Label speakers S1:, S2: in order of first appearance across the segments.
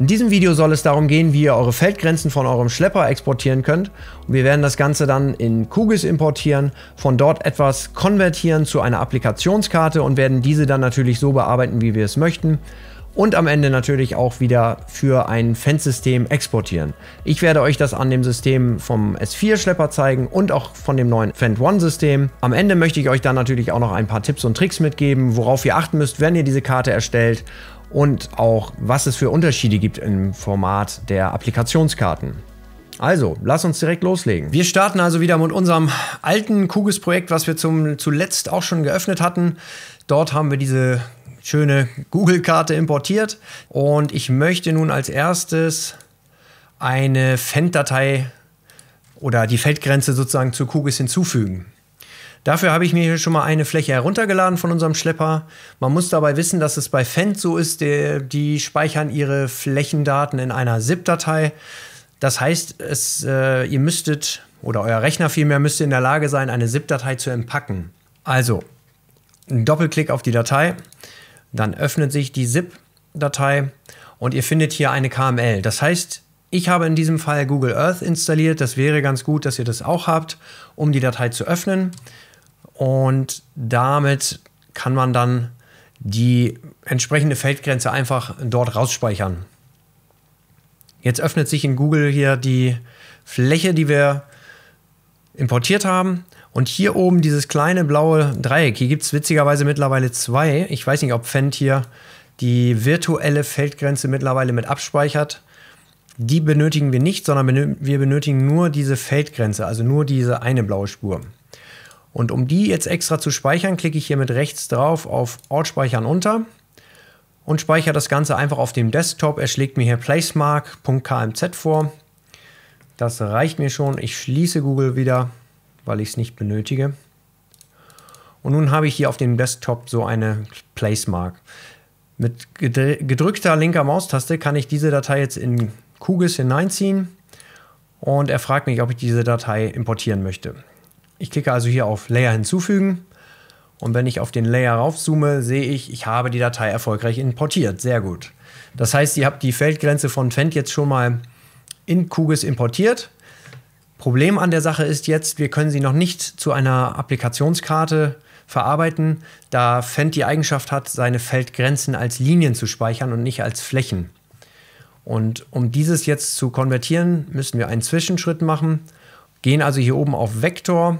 S1: In diesem Video soll es darum gehen, wie ihr eure Feldgrenzen von eurem Schlepper exportieren könnt und wir werden das Ganze dann in Kugis importieren, von dort etwas konvertieren zu einer Applikationskarte und werden diese dann natürlich so bearbeiten, wie wir es möchten und am Ende natürlich auch wieder für ein Fansystem exportieren. Ich werde euch das an dem System vom S4-Schlepper zeigen und auch von dem neuen Fend One-System. Am Ende möchte ich euch dann natürlich auch noch ein paar Tipps und Tricks mitgeben, worauf ihr achten müsst, wenn ihr diese Karte erstellt und auch was es für Unterschiede gibt im Format der Applikationskarten. Also, lass uns direkt loslegen. Wir starten also wieder mit unserem alten Kugis-Projekt, was wir zum, zuletzt auch schon geöffnet hatten. Dort haben wir diese schöne Google-Karte importiert und ich möchte nun als erstes eine Feld-Datei oder die Feldgrenze sozusagen zu Kugis hinzufügen. Dafür habe ich mir hier schon mal eine Fläche heruntergeladen von unserem Schlepper. Man muss dabei wissen, dass es bei Fendt so ist, die, die speichern ihre Flächendaten in einer ZIP-Datei. Das heißt, es, äh, ihr müsstet oder euer Rechner vielmehr müsste in der Lage sein, eine ZIP-Datei zu empacken. Also, ein Doppelklick auf die Datei, dann öffnet sich die ZIP-Datei und ihr findet hier eine KML. Das heißt, ich habe in diesem Fall Google Earth installiert. Das wäre ganz gut, dass ihr das auch habt, um die Datei zu öffnen. Und damit kann man dann die entsprechende Feldgrenze einfach dort rausspeichern. Jetzt öffnet sich in Google hier die Fläche, die wir importiert haben. Und hier oben dieses kleine blaue Dreieck, hier gibt es witzigerweise mittlerweile zwei. Ich weiß nicht, ob Fendt hier die virtuelle Feldgrenze mittlerweile mit abspeichert. Die benötigen wir nicht, sondern wir benötigen nur diese Feldgrenze, also nur diese eine blaue Spur. Und um die jetzt extra zu speichern, klicke ich hier mit rechts drauf auf Ort speichern unter und speichere das Ganze einfach auf dem Desktop. Er schlägt mir hier placemark.kmz vor. Das reicht mir schon. Ich schließe Google wieder, weil ich es nicht benötige. Und nun habe ich hier auf dem Desktop so eine Placemark. Mit gedrückter linker Maustaste kann ich diese Datei jetzt in QGIS hineinziehen und er fragt mich, ob ich diese Datei importieren möchte. Ich klicke also hier auf Layer hinzufügen. Und wenn ich auf den Layer raufzoome, sehe ich, ich habe die Datei erfolgreich importiert. Sehr gut. Das heißt, ihr habt die Feldgrenze von Fendt jetzt schon mal in QGIS importiert. Problem an der Sache ist jetzt, wir können sie noch nicht zu einer Applikationskarte verarbeiten, da Fendt die Eigenschaft hat, seine Feldgrenzen als Linien zu speichern und nicht als Flächen. Und um dieses jetzt zu konvertieren, müssen wir einen Zwischenschritt machen, gehen also hier oben auf Vektor,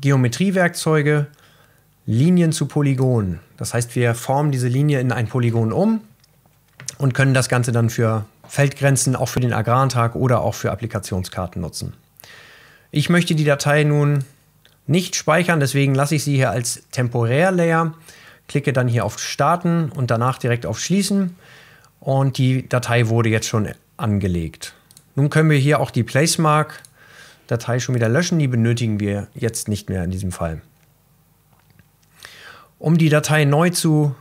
S1: Geometriewerkzeuge Linien zu Polygonen. Das heißt, wir formen diese Linie in ein Polygon um und können das Ganze dann für Feldgrenzen, auch für den Agrartag oder auch für Applikationskarten nutzen. Ich möchte die Datei nun nicht speichern, deswegen lasse ich sie hier als temporär Layer, klicke dann hier auf Starten und danach direkt auf Schließen und die Datei wurde jetzt schon angelegt. Nun können wir hier auch die Placemark Datei schon wieder löschen. Die benötigen wir jetzt nicht mehr in diesem Fall. Um die Datei neu zu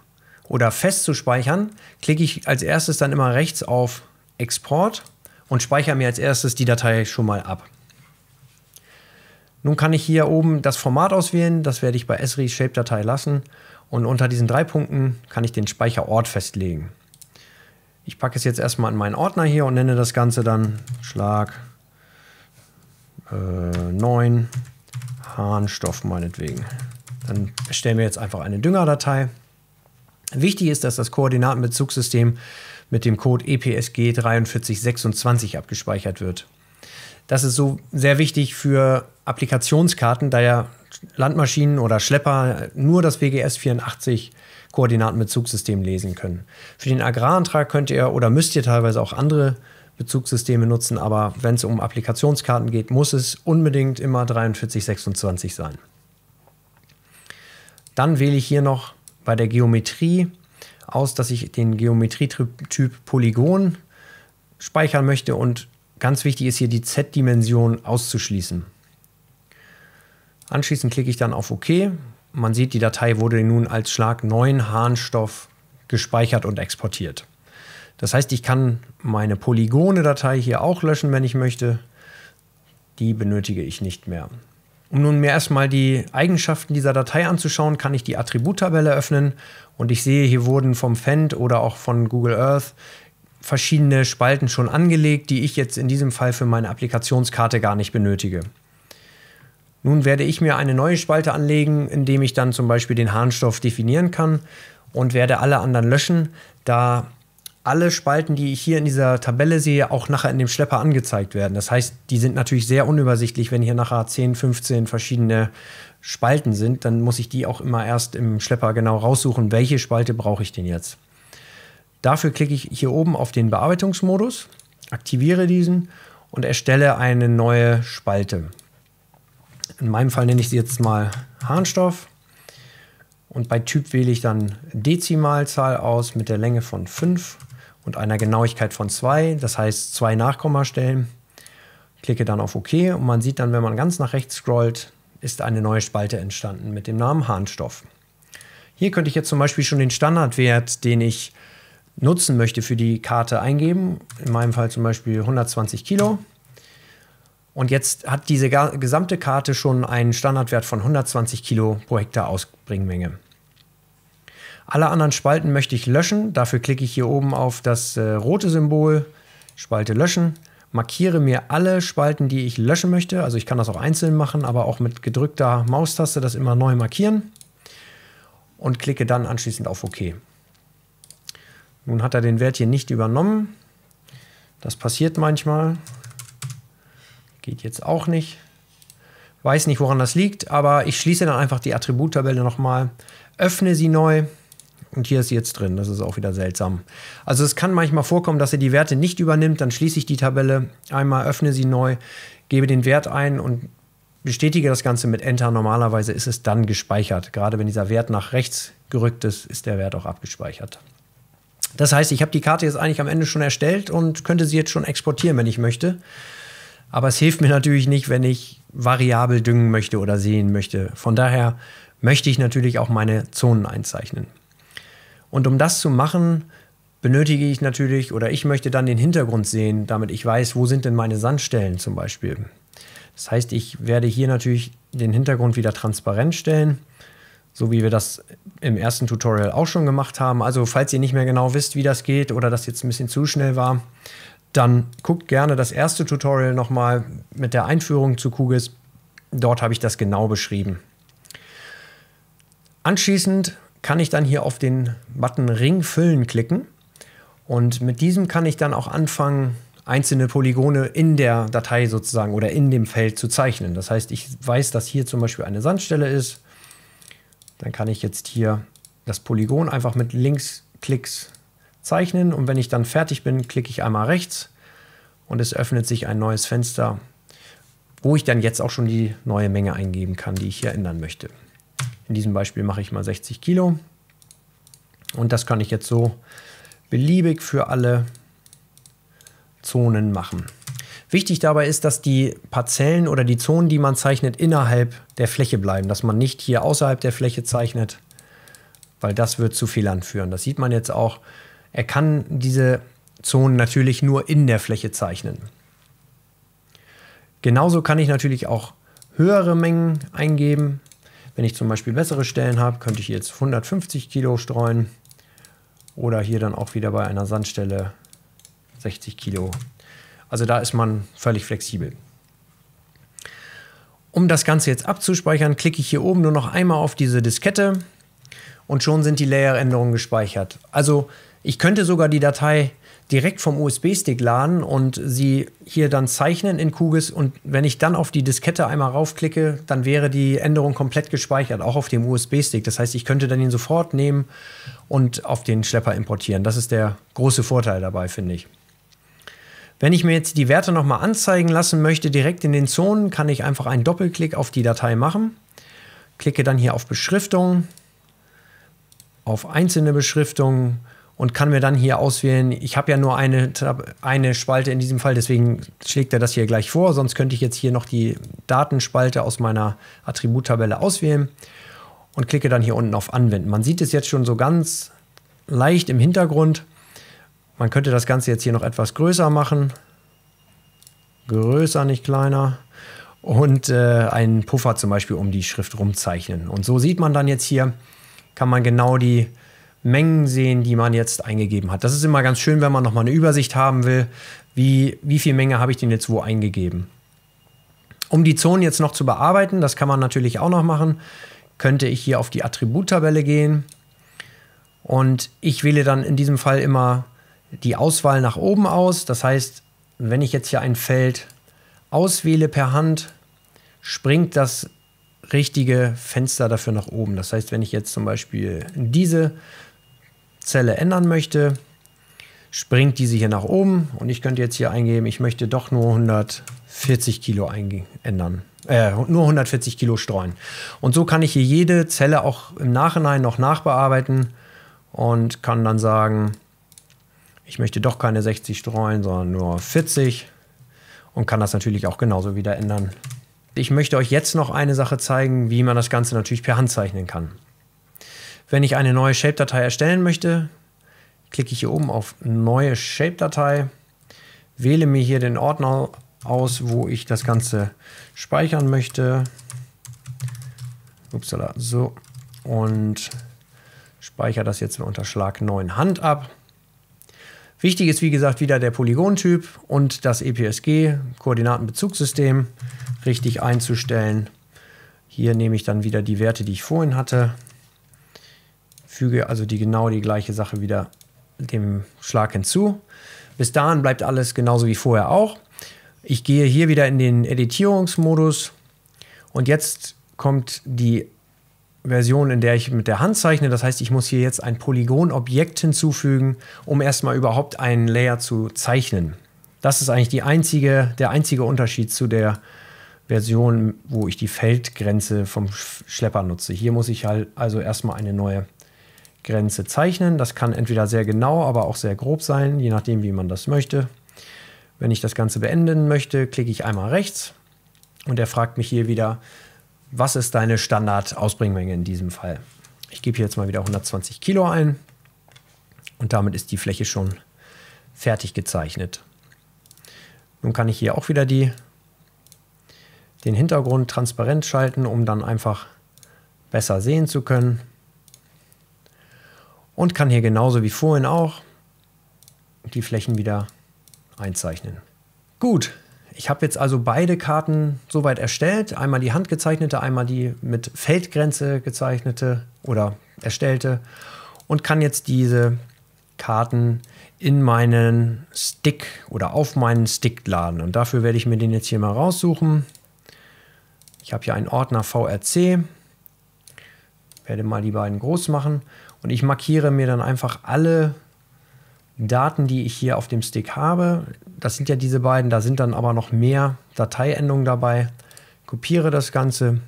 S1: oder fest zu speichern, klicke ich als erstes dann immer rechts auf Export und speichere mir als erstes die Datei schon mal ab. Nun kann ich hier oben das Format auswählen, das werde ich bei Esri Shape Datei lassen und unter diesen drei Punkten kann ich den Speicherort festlegen. Ich packe es jetzt erstmal in meinen Ordner hier und nenne das Ganze dann Schlag äh, 9 Harnstoff meinetwegen. Dann erstellen wir jetzt einfach eine Düngerdatei. Wichtig ist, dass das Koordinatenbezugssystem mit dem Code EPSG 4326 abgespeichert wird. Das ist so sehr wichtig für Applikationskarten, da ja Landmaschinen oder Schlepper nur das WGS 84 Koordinatenbezugssystem lesen können. Für den Agrarantrag könnt ihr oder müsst ihr teilweise auch andere äh, Bezugssysteme nutzen, aber wenn es um Applikationskarten geht, muss es unbedingt immer 4326 sein. Dann wähle ich hier noch bei der Geometrie aus, dass ich den Geometrietyp Polygon speichern möchte und ganz wichtig ist hier die Z-Dimension auszuschließen. Anschließend klicke ich dann auf OK. Man sieht, die Datei wurde nun als Schlag 9 Harnstoff gespeichert und exportiert. Das heißt, ich kann meine Polygone-Datei hier auch löschen, wenn ich möchte. Die benötige ich nicht mehr. Um nun mir erstmal die Eigenschaften dieser Datei anzuschauen, kann ich die Attributtabelle öffnen und ich sehe, hier wurden vom Fend oder auch von Google Earth verschiedene Spalten schon angelegt, die ich jetzt in diesem Fall für meine Applikationskarte gar nicht benötige. Nun werde ich mir eine neue Spalte anlegen, indem ich dann zum Beispiel den Harnstoff definieren kann und werde alle anderen löschen, da alle Spalten, die ich hier in dieser Tabelle sehe, auch nachher in dem Schlepper angezeigt werden. Das heißt, die sind natürlich sehr unübersichtlich, wenn hier nachher 10, 15 verschiedene Spalten sind, dann muss ich die auch immer erst im Schlepper genau raussuchen, welche Spalte brauche ich denn jetzt. Dafür klicke ich hier oben auf den Bearbeitungsmodus, aktiviere diesen und erstelle eine neue Spalte. In meinem Fall nenne ich sie jetzt mal Harnstoff. Und bei Typ wähle ich dann Dezimalzahl aus mit der Länge von 5 und einer Genauigkeit von 2, das heißt zwei Nachkommastellen. Klicke dann auf OK und man sieht dann, wenn man ganz nach rechts scrollt, ist eine neue Spalte entstanden mit dem Namen Harnstoff. Hier könnte ich jetzt zum Beispiel schon den Standardwert, den ich nutzen möchte für die Karte eingeben. In meinem Fall zum Beispiel 120 Kilo. Und jetzt hat diese gesamte Karte schon einen Standardwert von 120 Kilo pro Hektar Ausbringmenge. Alle anderen Spalten möchte ich löschen. Dafür klicke ich hier oben auf das äh, rote Symbol, Spalte löschen, markiere mir alle Spalten, die ich löschen möchte. Also ich kann das auch einzeln machen, aber auch mit gedrückter Maustaste das immer neu markieren und klicke dann anschließend auf OK. Nun hat er den Wert hier nicht übernommen. Das passiert manchmal. Geht jetzt auch nicht. Weiß nicht, woran das liegt, aber ich schließe dann einfach die Attributtabelle nochmal, öffne sie neu und hier ist sie jetzt drin. Das ist auch wieder seltsam. Also es kann manchmal vorkommen, dass er die Werte nicht übernimmt. Dann schließe ich die Tabelle einmal, öffne sie neu, gebe den Wert ein und bestätige das Ganze mit Enter. Normalerweise ist es dann gespeichert. Gerade wenn dieser Wert nach rechts gerückt ist, ist der Wert auch abgespeichert. Das heißt, ich habe die Karte jetzt eigentlich am Ende schon erstellt und könnte sie jetzt schon exportieren, wenn ich möchte. Aber es hilft mir natürlich nicht, wenn ich variabel düngen möchte oder sehen möchte. Von daher möchte ich natürlich auch meine Zonen einzeichnen. Und um das zu machen, benötige ich natürlich oder ich möchte dann den Hintergrund sehen, damit ich weiß, wo sind denn meine Sandstellen zum Beispiel. Das heißt, ich werde hier natürlich den Hintergrund wieder transparent stellen, so wie wir das im ersten Tutorial auch schon gemacht haben. Also falls ihr nicht mehr genau wisst, wie das geht oder das jetzt ein bisschen zu schnell war, dann guckt gerne das erste Tutorial nochmal mit der Einführung zu QGIS. Dort habe ich das genau beschrieben. Anschließend kann ich dann hier auf den Button Ring füllen klicken. Und mit diesem kann ich dann auch anfangen, einzelne Polygone in der Datei sozusagen oder in dem Feld zu zeichnen. Das heißt, ich weiß, dass hier zum Beispiel eine Sandstelle ist. Dann kann ich jetzt hier das Polygon einfach mit Linksklicks zeichnen. Und wenn ich dann fertig bin, klicke ich einmal rechts und es öffnet sich ein neues Fenster, wo ich dann jetzt auch schon die neue Menge eingeben kann, die ich hier ändern möchte. In diesem Beispiel mache ich mal 60 Kilo. Und das kann ich jetzt so beliebig für alle Zonen machen. Wichtig dabei ist, dass die Parzellen oder die Zonen, die man zeichnet, innerhalb der Fläche bleiben, dass man nicht hier außerhalb der Fläche zeichnet, weil das wird zu Fehlern führen. Das sieht man jetzt auch. Er kann diese Zonen natürlich nur in der Fläche zeichnen. Genauso kann ich natürlich auch höhere Mengen eingeben. Wenn ich zum Beispiel bessere Stellen habe, könnte ich jetzt 150 Kilo streuen oder hier dann auch wieder bei einer Sandstelle 60 Kilo. Also da ist man völlig flexibel. Um das Ganze jetzt abzuspeichern, klicke ich hier oben nur noch einmal auf diese Diskette und schon sind die Layeränderungen gespeichert. Also ich könnte sogar die Datei direkt vom USB-Stick laden und sie hier dann zeichnen in Kugis. Und wenn ich dann auf die Diskette einmal raufklicke, dann wäre die Änderung komplett gespeichert, auch auf dem USB-Stick. Das heißt, ich könnte dann ihn sofort nehmen und auf den Schlepper importieren. Das ist der große Vorteil dabei, finde ich. Wenn ich mir jetzt die Werte nochmal anzeigen lassen möchte, direkt in den Zonen, kann ich einfach einen Doppelklick auf die Datei machen. Klicke dann hier auf Beschriftung, auf einzelne Beschriftungen und kann mir dann hier auswählen, ich habe ja nur eine, eine Spalte in diesem Fall, deswegen schlägt er das hier gleich vor, sonst könnte ich jetzt hier noch die Datenspalte aus meiner Attributtabelle auswählen und klicke dann hier unten auf Anwenden. Man sieht es jetzt schon so ganz leicht im Hintergrund. Man könnte das Ganze jetzt hier noch etwas größer machen. Größer, nicht kleiner. Und äh, einen Puffer zum Beispiel um die Schrift rumzeichnen. Und so sieht man dann jetzt hier, kann man genau die Mengen sehen, die man jetzt eingegeben hat. Das ist immer ganz schön, wenn man nochmal eine Übersicht haben will, wie, wie viel Menge habe ich denn jetzt wo eingegeben. Um die Zonen jetzt noch zu bearbeiten, das kann man natürlich auch noch machen, könnte ich hier auf die Attributtabelle gehen und ich wähle dann in diesem Fall immer die Auswahl nach oben aus. Das heißt, wenn ich jetzt hier ein Feld auswähle per Hand, springt das richtige Fenster dafür nach oben. Das heißt, wenn ich jetzt zum Beispiel diese Zelle ändern möchte, springt diese hier nach oben und ich könnte jetzt hier eingeben, ich möchte doch nur 140 Kilo ändern. Äh, nur 140 Kilo streuen. Und so kann ich hier jede Zelle auch im Nachhinein noch nachbearbeiten und kann dann sagen, ich möchte doch keine 60 streuen, sondern nur 40 und kann das natürlich auch genauso wieder ändern. Ich möchte euch jetzt noch eine Sache zeigen, wie man das Ganze natürlich per Hand zeichnen kann. Wenn ich eine neue Shape-Datei erstellen möchte, klicke ich hier oben auf Neue Shape-Datei, wähle mir hier den Ordner aus, wo ich das Ganze speichern möchte. Upsala, so. Und speichere das jetzt unter Schlag 9 Hand ab. Wichtig ist, wie gesagt, wieder der Polygontyp und das EPSG, Koordinatenbezugssystem, richtig einzustellen. Hier nehme ich dann wieder die Werte, die ich vorhin hatte füge also die genau die gleiche Sache wieder dem Schlag hinzu. Bis dahin bleibt alles genauso wie vorher auch. Ich gehe hier wieder in den Editierungsmodus und jetzt kommt die Version, in der ich mit der Hand zeichne. Das heißt, ich muss hier jetzt ein Polygonobjekt hinzufügen, um erstmal überhaupt einen Layer zu zeichnen. Das ist eigentlich einzige, der einzige Unterschied zu der Version, wo ich die Feldgrenze vom Schlepper nutze. Hier muss ich halt also erstmal eine neue Grenze zeichnen. Das kann entweder sehr genau, aber auch sehr grob sein, je nachdem, wie man das möchte. Wenn ich das Ganze beenden möchte, klicke ich einmal rechts und er fragt mich hier wieder, was ist deine Standard-Ausbringmenge in diesem Fall? Ich gebe hier jetzt mal wieder 120 Kilo ein und damit ist die Fläche schon fertig gezeichnet. Nun kann ich hier auch wieder die, den Hintergrund transparent schalten, um dann einfach besser sehen zu können und kann hier genauso wie vorhin auch die Flächen wieder einzeichnen. Gut, ich habe jetzt also beide Karten soweit erstellt. Einmal die handgezeichnete, einmal die mit Feldgrenze gezeichnete oder erstellte und kann jetzt diese Karten in meinen Stick oder auf meinen Stick laden. Und dafür werde ich mir den jetzt hier mal raussuchen. Ich habe hier einen Ordner VRC werde mal die beiden groß machen und ich markiere mir dann einfach alle Daten, die ich hier auf dem Stick habe. Das sind ja diese beiden, da sind dann aber noch mehr Dateiendungen dabei. Kopiere das Ganze,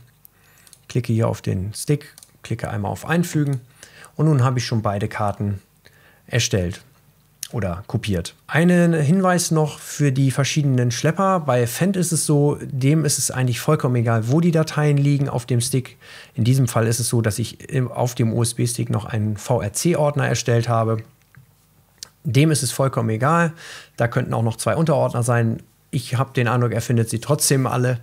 S1: klicke hier auf den Stick, klicke einmal auf Einfügen und nun habe ich schon beide Karten erstellt oder kopiert. Einen Hinweis noch für die verschiedenen Schlepper. Bei Fend ist es so, dem ist es eigentlich vollkommen egal, wo die Dateien liegen auf dem Stick. In diesem Fall ist es so, dass ich auf dem USB-Stick noch einen VRC-Ordner erstellt habe. Dem ist es vollkommen egal. Da könnten auch noch zwei Unterordner sein. Ich habe den Eindruck, er findet sie trotzdem alle.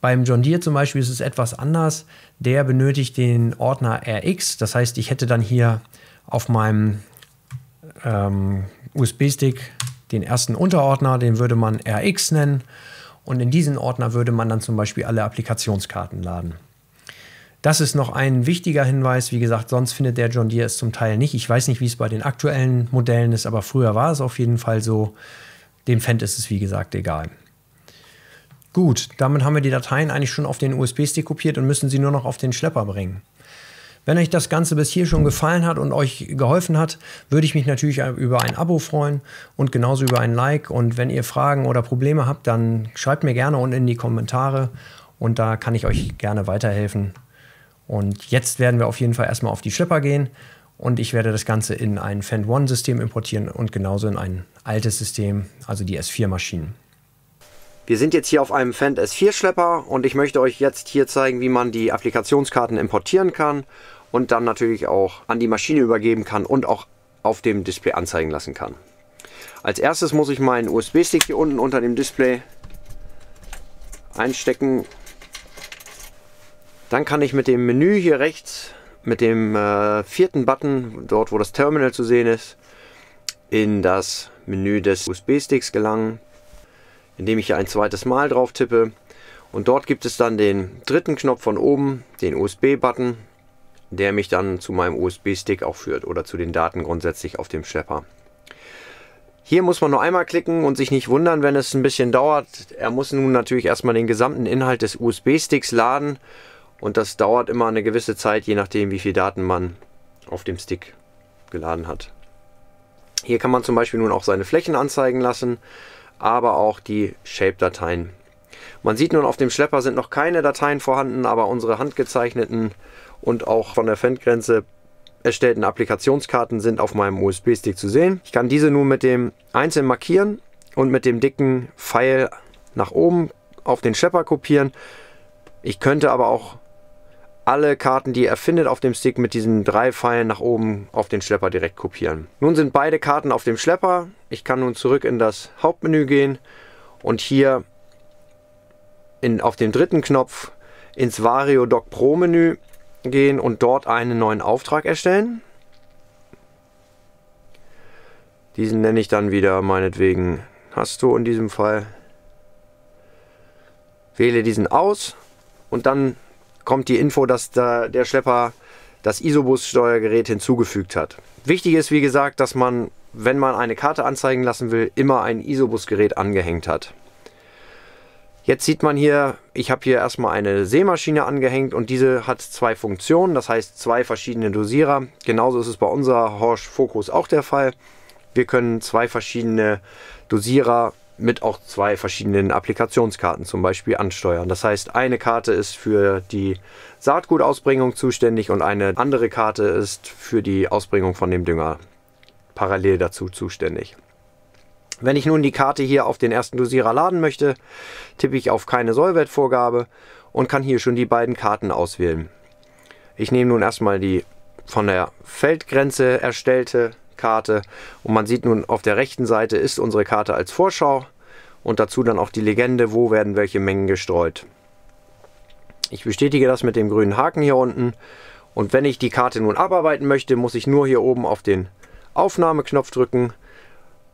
S1: Beim John Deere zum Beispiel ist es etwas anders. Der benötigt den Ordner RX. Das heißt, ich hätte dann hier auf meinem ähm, USB-Stick den ersten Unterordner, den würde man RX nennen. Und in diesen Ordner würde man dann zum Beispiel alle Applikationskarten laden. Das ist noch ein wichtiger Hinweis. Wie gesagt, sonst findet der John Deere es zum Teil nicht. Ich weiß nicht, wie es bei den aktuellen Modellen ist, aber früher war es auf jeden Fall so. Dem Fan ist es, wie gesagt, egal. Gut, damit haben wir die Dateien eigentlich schon auf den USB-Stick kopiert und müssen sie nur noch auf den Schlepper bringen. Wenn euch das Ganze bis hier schon gefallen hat und euch geholfen hat, würde ich mich natürlich über ein Abo freuen und genauso über ein Like. Und wenn ihr Fragen oder Probleme habt, dann schreibt mir gerne unten in die Kommentare und da kann ich euch gerne weiterhelfen. Und jetzt werden wir auf jeden Fall erstmal auf die Schlepper gehen und ich werde das Ganze in ein Fan One System importieren und genauso in ein altes System, also die S4 Maschinen. Wir sind jetzt hier auf einem Fend S4 Schlepper und ich möchte euch jetzt hier zeigen, wie man die Applikationskarten importieren kann und dann natürlich auch an die Maschine übergeben kann und auch auf dem Display anzeigen lassen kann. Als erstes muss ich meinen USB-Stick hier unten unter dem Display einstecken. Dann kann ich mit dem Menü hier rechts, mit dem äh, vierten Button, dort wo das Terminal zu sehen ist, in das Menü des USB-Sticks gelangen, indem ich hier ein zweites Mal drauf tippe. Und dort gibt es dann den dritten Knopf von oben, den USB-Button der mich dann zu meinem USB-Stick auch führt oder zu den Daten grundsätzlich auf dem Schlepper. Hier muss man nur einmal klicken und sich nicht wundern, wenn es ein bisschen dauert. Er muss nun natürlich erstmal den gesamten Inhalt des USB-Sticks laden und das dauert immer eine gewisse Zeit, je nachdem wie viel Daten man auf dem Stick geladen hat. Hier kann man zum Beispiel nun auch seine Flächen anzeigen lassen, aber auch die Shape-Dateien. Man sieht nun auf dem Schlepper sind noch keine Dateien vorhanden, aber unsere handgezeichneten und auch von der Fendgrenze erstellten Applikationskarten sind auf meinem USB-Stick zu sehen. Ich kann diese nun mit dem einzeln markieren und mit dem dicken Pfeil nach oben auf den Schlepper kopieren. Ich könnte aber auch alle Karten, die er findet auf dem Stick mit diesen drei Pfeilen nach oben auf den Schlepper direkt kopieren. Nun sind beide Karten auf dem Schlepper. Ich kann nun zurück in das Hauptmenü gehen und hier in, auf dem dritten Knopf ins Vario Dock Pro Menü gehen und dort einen neuen Auftrag erstellen. Diesen nenne ich dann wieder meinetwegen hast du in diesem Fall. Wähle diesen aus und dann kommt die Info, dass der Schlepper das Isobus-Steuergerät hinzugefügt hat. Wichtig ist, wie gesagt, dass man, wenn man eine Karte anzeigen lassen will, immer ein Isobus-Gerät angehängt hat. Jetzt sieht man hier, ich habe hier erstmal eine Seemaschine angehängt und diese hat zwei Funktionen, das heißt zwei verschiedene Dosierer. Genauso ist es bei unserer Horsch Focus auch der Fall. Wir können zwei verschiedene Dosierer mit auch zwei verschiedenen Applikationskarten zum Beispiel ansteuern. Das heißt, eine Karte ist für die Saatgutausbringung zuständig und eine andere Karte ist für die Ausbringung von dem Dünger parallel dazu zuständig. Wenn ich nun die Karte hier auf den ersten Dosierer laden möchte, tippe ich auf keine Sollwertvorgabe und kann hier schon die beiden Karten auswählen. Ich nehme nun erstmal die von der Feldgrenze erstellte Karte und man sieht nun auf der rechten Seite ist unsere Karte als Vorschau und dazu dann auch die Legende, wo werden welche Mengen gestreut. Ich bestätige das mit dem grünen Haken hier unten und wenn ich die Karte nun abarbeiten möchte, muss ich nur hier oben auf den Aufnahmeknopf drücken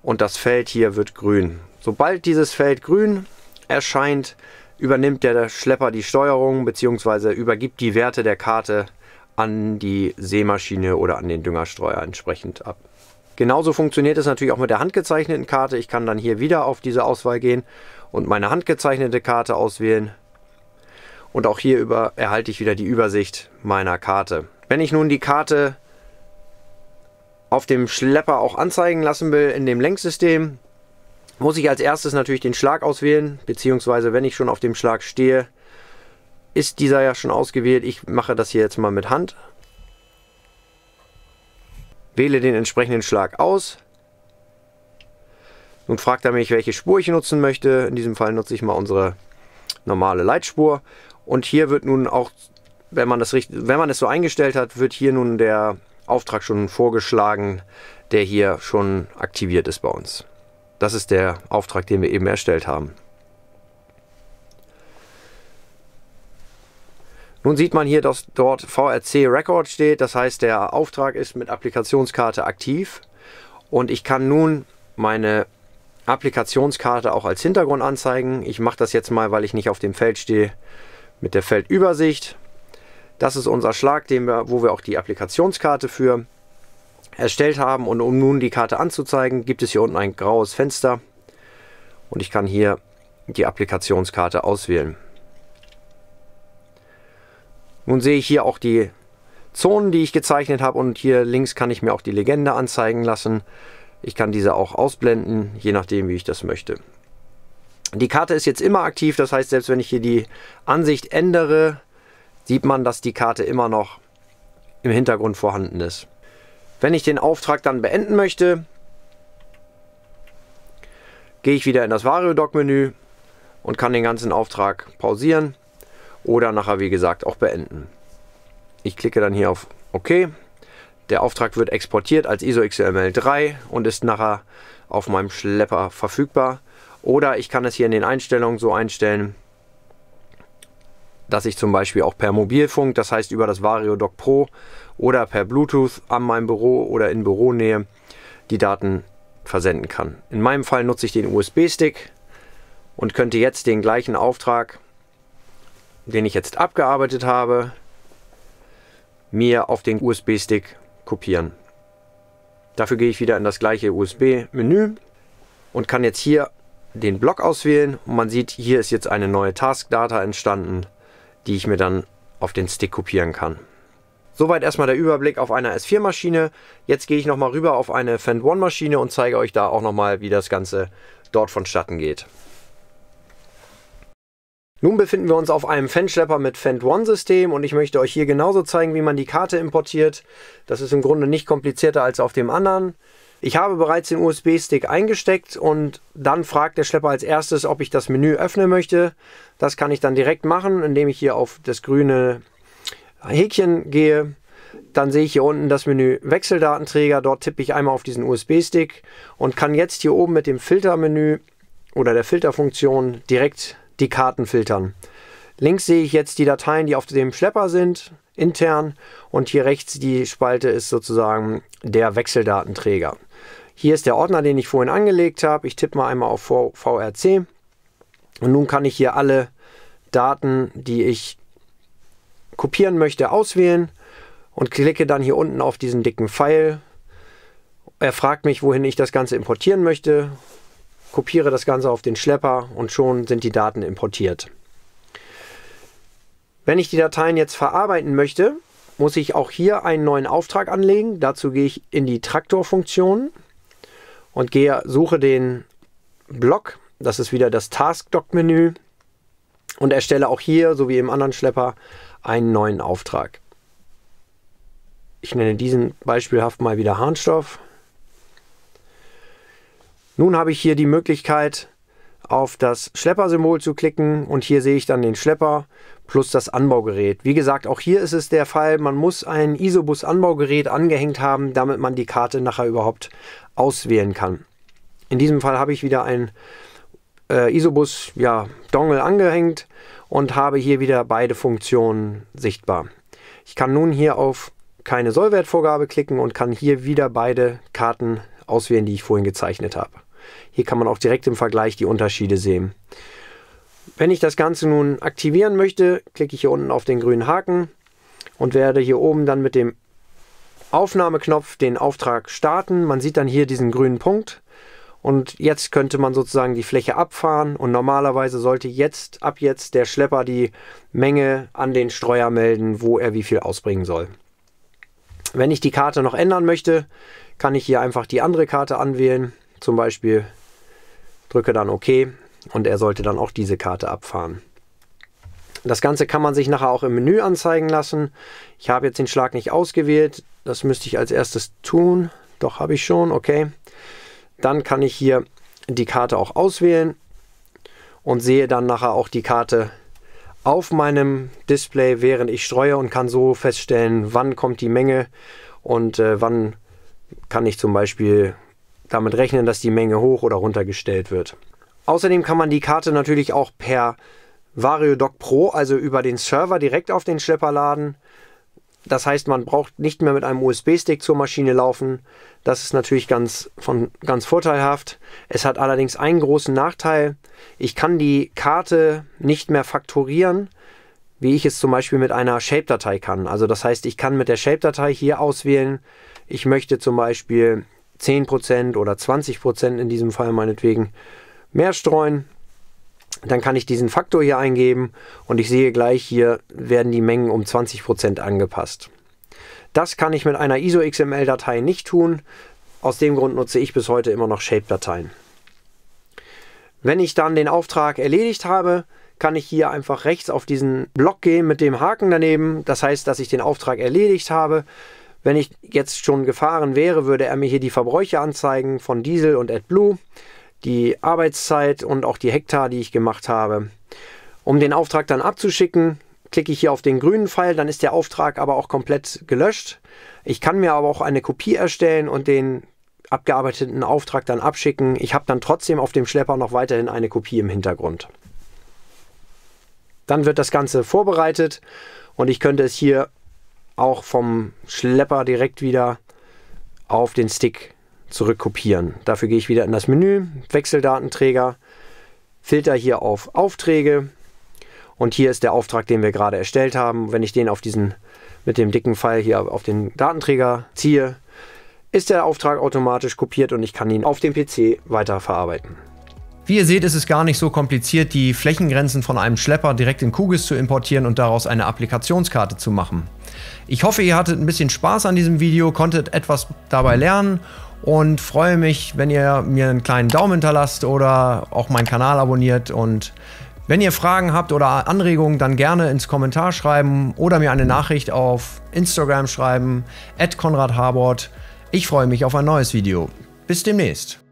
S1: und das Feld hier wird grün. Sobald dieses Feld grün erscheint, übernimmt der Schlepper die Steuerung bzw. übergibt die Werte der Karte an die Seemaschine oder an den Düngerstreuer entsprechend ab. Genauso funktioniert es natürlich auch mit der handgezeichneten Karte. Ich kann dann hier wieder auf diese Auswahl gehen und meine handgezeichnete Karte auswählen. Und auch hier über, erhalte ich wieder die Übersicht meiner Karte. Wenn ich nun die Karte auf dem Schlepper auch anzeigen lassen will in dem Lenksystem, muss ich als erstes natürlich den Schlag auswählen, beziehungsweise wenn ich schon auf dem Schlag stehe, ist dieser ja schon ausgewählt. Ich mache das hier jetzt mal mit Hand. Wähle den entsprechenden Schlag aus. Nun fragt er mich, welche Spur ich nutzen möchte. In diesem Fall nutze ich mal unsere normale Leitspur. Und hier wird nun auch, wenn man, das, wenn man es so eingestellt hat, wird hier nun der Auftrag schon vorgeschlagen, der hier schon aktiviert ist bei uns. Das ist der Auftrag, den wir eben erstellt haben. Nun sieht man hier, dass dort VRC Record steht. Das heißt, der Auftrag ist mit Applikationskarte aktiv. Und ich kann nun meine Applikationskarte auch als Hintergrund anzeigen. Ich mache das jetzt mal, weil ich nicht auf dem Feld stehe, mit der Feldübersicht. Das ist unser Schlag, den wir, wo wir auch die Applikationskarte für erstellt haben. Und um nun die Karte anzuzeigen, gibt es hier unten ein graues Fenster. Und ich kann hier die Applikationskarte auswählen. Nun sehe ich hier auch die Zonen, die ich gezeichnet habe. Und hier links kann ich mir auch die Legende anzeigen lassen. Ich kann diese auch ausblenden, je nachdem, wie ich das möchte. Die Karte ist jetzt immer aktiv, das heißt, selbst wenn ich hier die Ansicht ändere, sieht man, dass die Karte immer noch im Hintergrund vorhanden ist. Wenn ich den Auftrag dann beenden möchte, gehe ich wieder in das Vario-Doc-Menü und kann den ganzen Auftrag pausieren oder nachher, wie gesagt, auch beenden. Ich klicke dann hier auf OK. Der Auftrag wird exportiert als ISO XML3 und ist nachher auf meinem Schlepper verfügbar. Oder ich kann es hier in den Einstellungen so einstellen, dass ich zum Beispiel auch per Mobilfunk, das heißt über das Vario Doc Pro oder per Bluetooth an meinem Büro oder in Büronähe die Daten versenden kann. In meinem Fall nutze ich den USB-Stick und könnte jetzt den gleichen Auftrag, den ich jetzt abgearbeitet habe, mir auf den USB-Stick kopieren. Dafür gehe ich wieder in das gleiche USB-Menü und kann jetzt hier den Block auswählen. Und man sieht, hier ist jetzt eine neue Task-Data entstanden die ich mir dann auf den Stick kopieren kann. Soweit erstmal der Überblick auf einer S4-Maschine. Jetzt gehe ich nochmal rüber auf eine Fend One-Maschine und zeige euch da auch nochmal, wie das Ganze dort vonstatten geht. Nun befinden wir uns auf einem Fenschlepper mit Fend One System und ich möchte euch hier genauso zeigen, wie man die Karte importiert. Das ist im Grunde nicht komplizierter als auf dem anderen. Ich habe bereits den USB-Stick eingesteckt und dann fragt der Schlepper als erstes, ob ich das Menü öffnen möchte. Das kann ich dann direkt machen, indem ich hier auf das grüne Häkchen gehe. Dann sehe ich hier unten das Menü Wechseldatenträger. Dort tippe ich einmal auf diesen USB-Stick und kann jetzt hier oben mit dem Filtermenü oder der Filterfunktion direkt die Karten filtern. Links sehe ich jetzt die Dateien, die auf dem Schlepper sind, intern. Und hier rechts die Spalte ist sozusagen der Wechseldatenträger. Hier ist der Ordner, den ich vorhin angelegt habe. Ich tippe mal einmal auf VRC. Und nun kann ich hier alle Daten, die ich kopieren möchte, auswählen und klicke dann hier unten auf diesen dicken Pfeil. Er fragt mich, wohin ich das Ganze importieren möchte. Kopiere das Ganze auf den Schlepper und schon sind die Daten importiert. Wenn ich die Dateien jetzt verarbeiten möchte, muss ich auch hier einen neuen Auftrag anlegen. Dazu gehe ich in die Traktor-Funktion und gehe, suche den Block. Das ist wieder das Task-Doc-Menü und erstelle auch hier, so wie im anderen Schlepper, einen neuen Auftrag. Ich nenne diesen beispielhaft mal wieder Harnstoff. Nun habe ich hier die Möglichkeit, auf das Schleppersymbol zu klicken und hier sehe ich dann den Schlepper plus das Anbaugerät. Wie gesagt, auch hier ist es der Fall, man muss ein Isobus-Anbaugerät angehängt haben, damit man die Karte nachher überhaupt auswählen kann. In diesem Fall habe ich wieder ein äh, Isobus ja, Dongle angehängt und habe hier wieder beide Funktionen sichtbar. Ich kann nun hier auf keine Sollwertvorgabe klicken und kann hier wieder beide Karten auswählen, die ich vorhin gezeichnet habe. Hier kann man auch direkt im Vergleich die Unterschiede sehen. Wenn ich das Ganze nun aktivieren möchte, klicke ich hier unten auf den grünen Haken und werde hier oben dann mit dem Aufnahmeknopf den Auftrag starten. Man sieht dann hier diesen grünen Punkt. Und jetzt könnte man sozusagen die Fläche abfahren und normalerweise sollte jetzt, ab jetzt, der Schlepper die Menge an den Streuer melden, wo er wie viel ausbringen soll. Wenn ich die Karte noch ändern möchte, kann ich hier einfach die andere Karte anwählen. Zum Beispiel drücke dann OK und er sollte dann auch diese Karte abfahren. Das Ganze kann man sich nachher auch im Menü anzeigen lassen. Ich habe jetzt den Schlag nicht ausgewählt. Das müsste ich als erstes tun. Doch habe ich schon, okay. Dann kann ich hier die Karte auch auswählen und sehe dann nachher auch die Karte auf meinem Display, während ich streue und kann so feststellen, wann kommt die Menge und äh, wann kann ich zum Beispiel damit rechnen, dass die Menge hoch oder runter gestellt wird. Außerdem kann man die Karte natürlich auch per VarioDoc Pro, also über den Server direkt auf den Schlepper laden das heißt, man braucht nicht mehr mit einem USB-Stick zur Maschine laufen. Das ist natürlich ganz, von, ganz vorteilhaft. Es hat allerdings einen großen Nachteil. Ich kann die Karte nicht mehr faktorieren, wie ich es zum Beispiel mit einer Shape-Datei kann. Also das heißt, ich kann mit der Shape-Datei hier auswählen, ich möchte zum Beispiel 10% oder 20% in diesem Fall meinetwegen mehr streuen dann kann ich diesen Faktor hier eingeben und ich sehe gleich, hier werden die Mengen um 20% angepasst. Das kann ich mit einer ISO-XML-Datei nicht tun. Aus dem Grund nutze ich bis heute immer noch Shape-Dateien. Wenn ich dann den Auftrag erledigt habe, kann ich hier einfach rechts auf diesen Block gehen mit dem Haken daneben. Das heißt, dass ich den Auftrag erledigt habe. Wenn ich jetzt schon gefahren wäre, würde er mir hier die Verbräuche anzeigen von Diesel und AdBlue die Arbeitszeit und auch die Hektar, die ich gemacht habe. Um den Auftrag dann abzuschicken, klicke ich hier auf den grünen Pfeil, dann ist der Auftrag aber auch komplett gelöscht. Ich kann mir aber auch eine Kopie erstellen und den abgearbeiteten Auftrag dann abschicken. Ich habe dann trotzdem auf dem Schlepper noch weiterhin eine Kopie im Hintergrund. Dann wird das Ganze vorbereitet und ich könnte es hier auch vom Schlepper direkt wieder auf den Stick zurückkopieren. Dafür gehe ich wieder in das Menü, Wechseldatenträger, filter hier auf Aufträge und hier ist der Auftrag, den wir gerade erstellt haben. Wenn ich den auf diesen mit dem dicken Pfeil hier auf den Datenträger ziehe, ist der Auftrag automatisch kopiert und ich kann ihn auf dem PC weiterverarbeiten. Wie ihr seht, ist es gar nicht so kompliziert, die Flächengrenzen von einem Schlepper direkt in Kugis zu importieren und daraus eine Applikationskarte zu machen. Ich hoffe, ihr hattet ein bisschen Spaß an diesem Video, konntet etwas dabei lernen und freue mich, wenn ihr mir einen kleinen Daumen hinterlasst oder auch meinen Kanal abonniert und wenn ihr Fragen habt oder Anregungen, dann gerne ins Kommentar schreiben oder mir eine Nachricht auf Instagram schreiben, at Konrad Harbord. Ich freue mich auf ein neues Video. Bis demnächst.